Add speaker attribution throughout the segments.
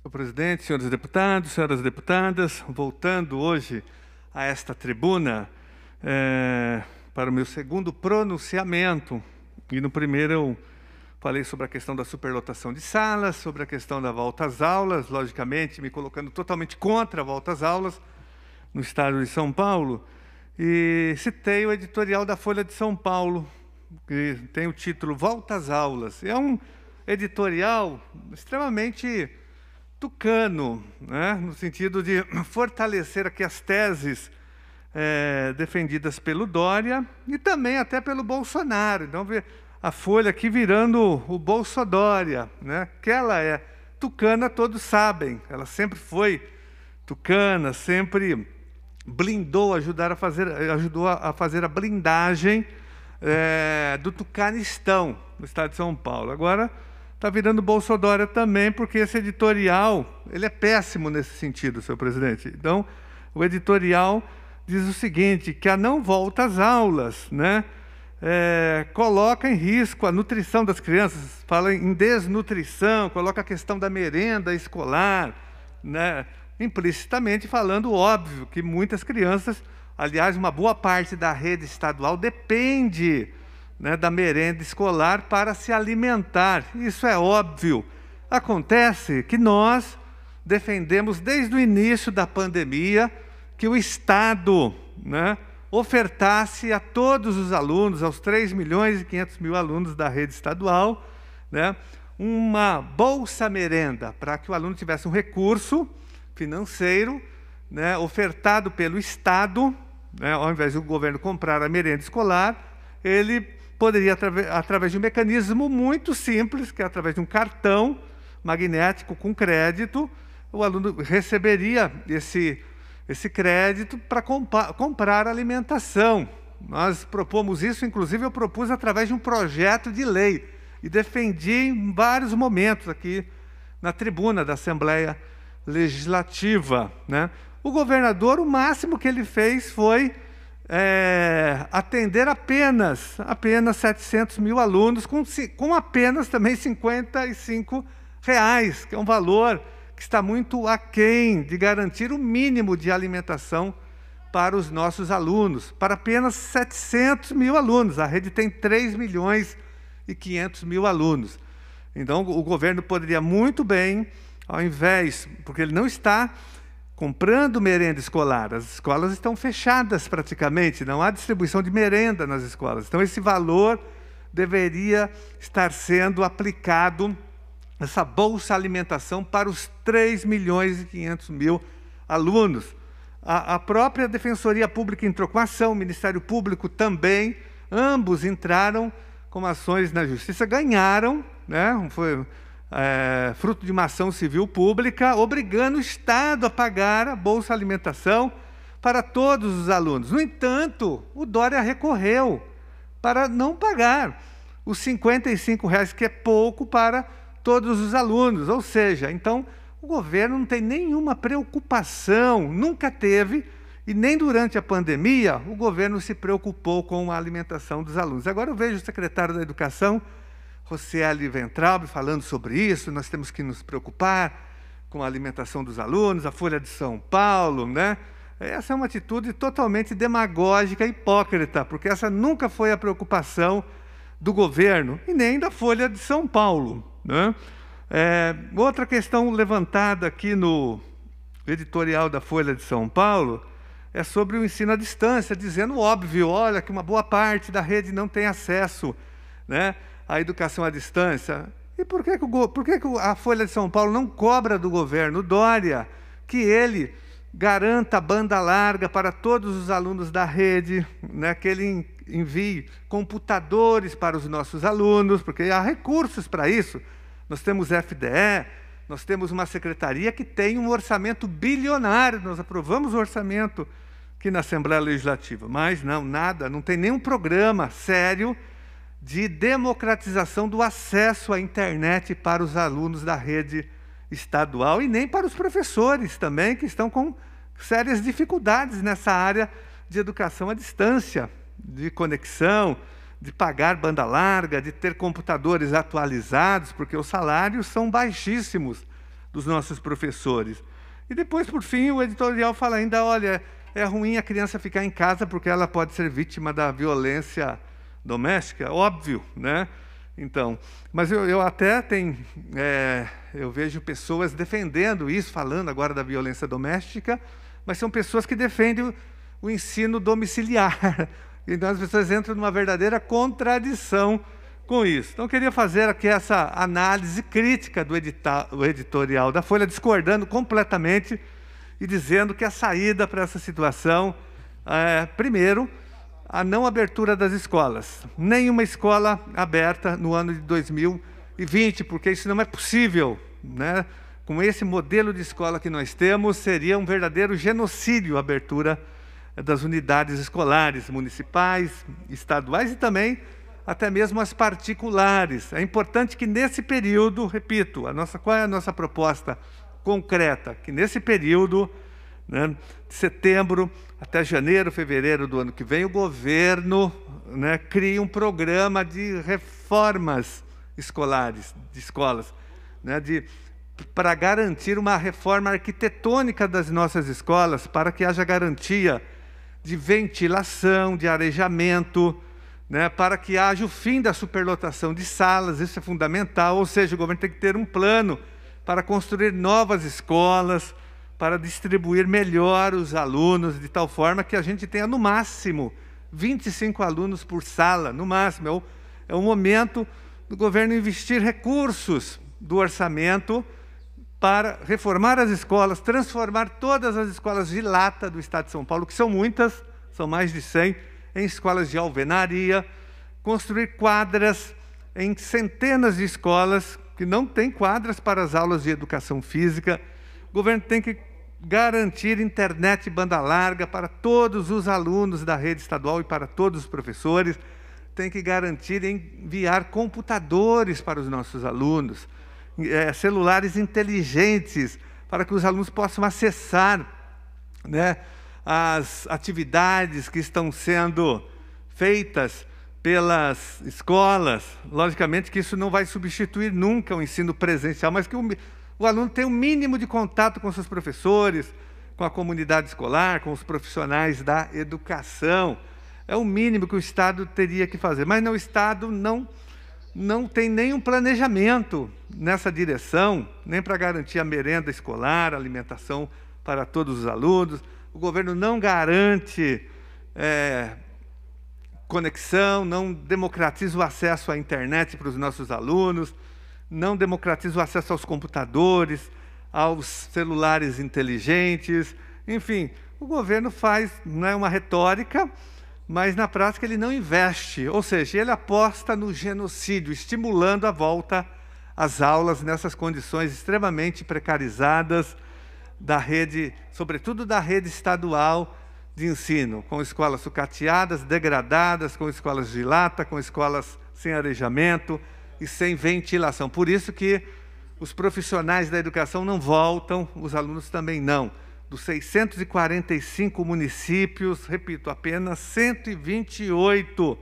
Speaker 1: Senhor presidente, senhores deputados, senhoras deputadas, voltando hoje a esta tribuna é, para o meu segundo pronunciamento. E no primeiro eu falei sobre a questão da superlotação de salas, sobre a questão da volta às aulas, logicamente me colocando totalmente contra a volta às aulas no estado de São Paulo. E citei o editorial da Folha de São Paulo, que tem o título Volta às Aulas. É um editorial extremamente tucano, né? no sentido de fortalecer aqui as teses é, defendidas pelo Dória e também até pelo Bolsonaro. Então, vê a Folha aqui virando o Bolsodória, né? que ela é tucana, todos sabem, ela sempre foi tucana, sempre blindou, ajudar a fazer, ajudou a fazer a blindagem é, do tucanistão no estado de São Paulo. Agora, está virando Bolsodória também, porque esse editorial ele é péssimo nesse sentido, senhor presidente. Então, o editorial diz o seguinte, que a não volta às aulas né, é, coloca em risco a nutrição das crianças, fala em desnutrição, coloca a questão da merenda escolar, né, implicitamente falando óbvio que muitas crianças, aliás, uma boa parte da rede estadual depende né, da merenda escolar para se alimentar. Isso é óbvio. Acontece que nós defendemos desde o início da pandemia que o Estado né, ofertasse a todos os alunos, aos 3 milhões e 500 mil alunos da rede estadual, né, uma bolsa merenda para que o aluno tivesse um recurso financeiro né, ofertado pelo Estado, né, ao invés do governo comprar a merenda escolar, ele poderia, através de um mecanismo muito simples, que é através de um cartão magnético com crédito, o aluno receberia esse, esse crédito para comprar alimentação. Nós propomos isso, inclusive eu propus através de um projeto de lei e defendi em vários momentos aqui na tribuna da Assembleia Legislativa. Né? O governador, o máximo que ele fez foi é, atender apenas, apenas 700 mil alunos, com, com apenas também 55 reais, que é um valor que está muito aquém de garantir o mínimo de alimentação para os nossos alunos, para apenas 700 mil alunos. A rede tem 3 milhões e 500 mil alunos. Então, o governo poderia muito bem, ao invés, porque ele não está comprando merenda escolar. As escolas estão fechadas praticamente, não há distribuição de merenda nas escolas. Então, esse valor deveria estar sendo aplicado, essa bolsa alimentação, para os 3 milhões e 500 mil alunos. A, a própria Defensoria Pública entrou com ação, o Ministério Público também, ambos entraram com ações na justiça, ganharam, né? Foi é, fruto de uma ação civil pública, obrigando o Estado a pagar a Bolsa Alimentação para todos os alunos. No entanto, o Dória recorreu para não pagar os R$ 55,00, que é pouco para todos os alunos. Ou seja, então, o governo não tem nenhuma preocupação, nunca teve, e nem durante a pandemia o governo se preocupou com a alimentação dos alunos. Agora eu vejo o secretário da Educação Rocieli Ventralbe falando sobre isso, nós temos que nos preocupar com a alimentação dos alunos, a Folha de São Paulo, né? Essa é uma atitude totalmente demagógica hipócrita, porque essa nunca foi a preocupação do governo e nem da Folha de São Paulo. Né? É, outra questão levantada aqui no editorial da Folha de São Paulo é sobre o ensino à distância, dizendo óbvio, olha que uma boa parte da rede não tem acesso, né? a educação à distância. E por que, que, o, por que, que a Folha de São Paulo não cobra do governo Dória que ele garanta banda larga para todos os alunos da rede, né, que ele envie computadores para os nossos alunos, porque há recursos para isso. Nós temos FDE, nós temos uma secretaria que tem um orçamento bilionário, nós aprovamos o orçamento aqui na Assembleia Legislativa, mas não, nada, não tem nenhum programa sério de democratização do acesso à internet para os alunos da rede estadual e nem para os professores também, que estão com sérias dificuldades nessa área de educação à distância, de conexão, de pagar banda larga, de ter computadores atualizados, porque os salários são baixíssimos dos nossos professores. E depois, por fim, o editorial fala ainda: olha, é ruim a criança ficar em casa porque ela pode ser vítima da violência doméstica, óbvio, né? Então, mas eu, eu até tenho, é, eu vejo pessoas defendendo isso, falando agora da violência doméstica, mas são pessoas que defendem o, o ensino domiciliar. Então as pessoas entram numa verdadeira contradição com isso. Então eu queria fazer aqui essa análise crítica do editorial da Folha, discordando completamente e dizendo que a saída para essa situação é, primeiro, a não abertura das escolas. Nenhuma escola aberta no ano de 2020, porque isso não é possível. Né? Com esse modelo de escola que nós temos, seria um verdadeiro genocídio a abertura das unidades escolares municipais, estaduais e também até mesmo as particulares. É importante que nesse período, repito, a nossa, qual é a nossa proposta concreta? Que nesse período né? De setembro até janeiro, fevereiro do ano que vem, o governo né, cria um programa de reformas escolares, de escolas, né, de, para garantir uma reforma arquitetônica das nossas escolas, para que haja garantia de ventilação, de arejamento, né, para que haja o fim da superlotação de salas, isso é fundamental, ou seja, o governo tem que ter um plano para construir novas escolas, para distribuir melhor os alunos, de tal forma que a gente tenha no máximo 25 alunos por sala, no máximo. É o, é o momento do governo investir recursos do orçamento para reformar as escolas, transformar todas as escolas de lata do Estado de São Paulo, que são muitas, são mais de 100, em escolas de alvenaria, construir quadras em centenas de escolas que não têm quadras para as aulas de educação física. O governo tem que garantir internet banda larga para todos os alunos da rede estadual e para todos os professores, tem que garantir enviar computadores para os nossos alunos, é, celulares inteligentes, para que os alunos possam acessar né, as atividades que estão sendo feitas pelas escolas. Logicamente que isso não vai substituir nunca o ensino presencial, mas que o, o aluno tem o um mínimo de contato com seus professores, com a comunidade escolar, com os profissionais da educação. É o mínimo que o Estado teria que fazer. Mas não, o Estado não, não tem nenhum planejamento nessa direção, nem para garantir a merenda escolar, alimentação para todos os alunos. O governo não garante é, conexão, não democratiza o acesso à internet para os nossos alunos não democratiza o acesso aos computadores, aos celulares inteligentes, enfim, o governo faz né, uma retórica, mas na prática ele não investe, ou seja, ele aposta no genocídio, estimulando a volta às aulas nessas condições extremamente precarizadas da rede, sobretudo da rede estadual de ensino, com escolas sucateadas, degradadas, com escolas de lata, com escolas sem arejamento, e sem ventilação. Por isso que os profissionais da educação não voltam, os alunos também não. Dos 645 municípios, repito, apenas 128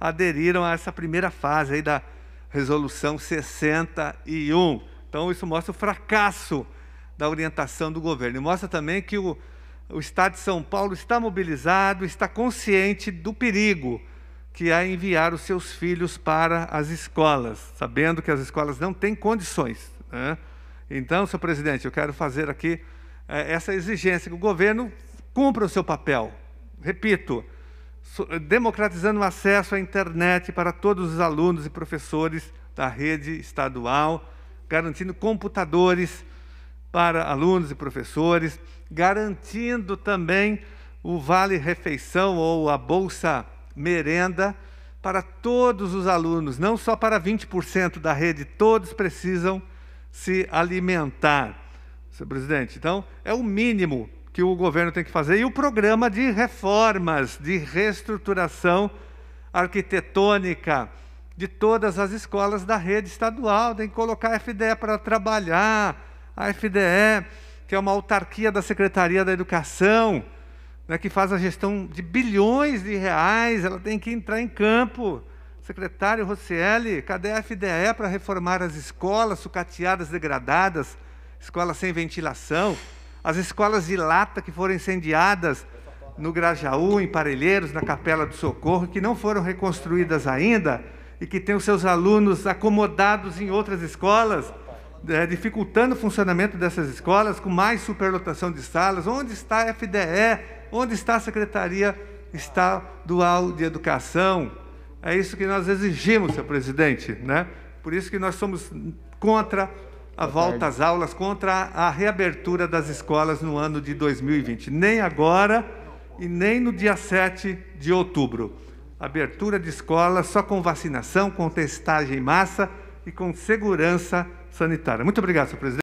Speaker 1: aderiram a essa primeira fase aí da resolução 61. Então isso mostra o fracasso da orientação do governo. E mostra também que o, o Estado de São Paulo está mobilizado, está consciente do perigo que é enviar os seus filhos para as escolas, sabendo que as escolas não têm condições. Né? Então, senhor presidente, eu quero fazer aqui é, essa exigência que o governo cumpra o seu papel. Repito, democratizando o acesso à internet para todos os alunos e professores da rede estadual, garantindo computadores para alunos e professores, garantindo também o vale refeição ou a bolsa merenda para todos os alunos, não só para 20% da rede, todos precisam se alimentar. Senhor presidente, então é o mínimo que o governo tem que fazer e o programa de reformas, de reestruturação arquitetônica de todas as escolas da rede estadual, tem que colocar a FDE para trabalhar, a FDE, que é uma autarquia da Secretaria da Educação, né, que faz a gestão de bilhões de reais, ela tem que entrar em campo. Secretário Rossielli, cadê a FDE para reformar as escolas sucateadas, degradadas, escolas sem ventilação, as escolas de lata que foram incendiadas no Grajaú, em Parelheiros, na Capela do Socorro, que não foram reconstruídas ainda e que têm os seus alunos acomodados em outras escolas, é, dificultando o funcionamento dessas escolas, com mais superlotação de salas. Onde está a FDE Onde está a secretaria estadual de educação? É isso que nós exigimos, senhor presidente, né? Por isso que nós somos contra a volta às aulas, contra a reabertura das escolas no ano de 2020, nem agora e nem no dia 7 de outubro. Abertura de escolas só com vacinação, com testagem em massa e com segurança sanitária. Muito obrigado, senhor presidente.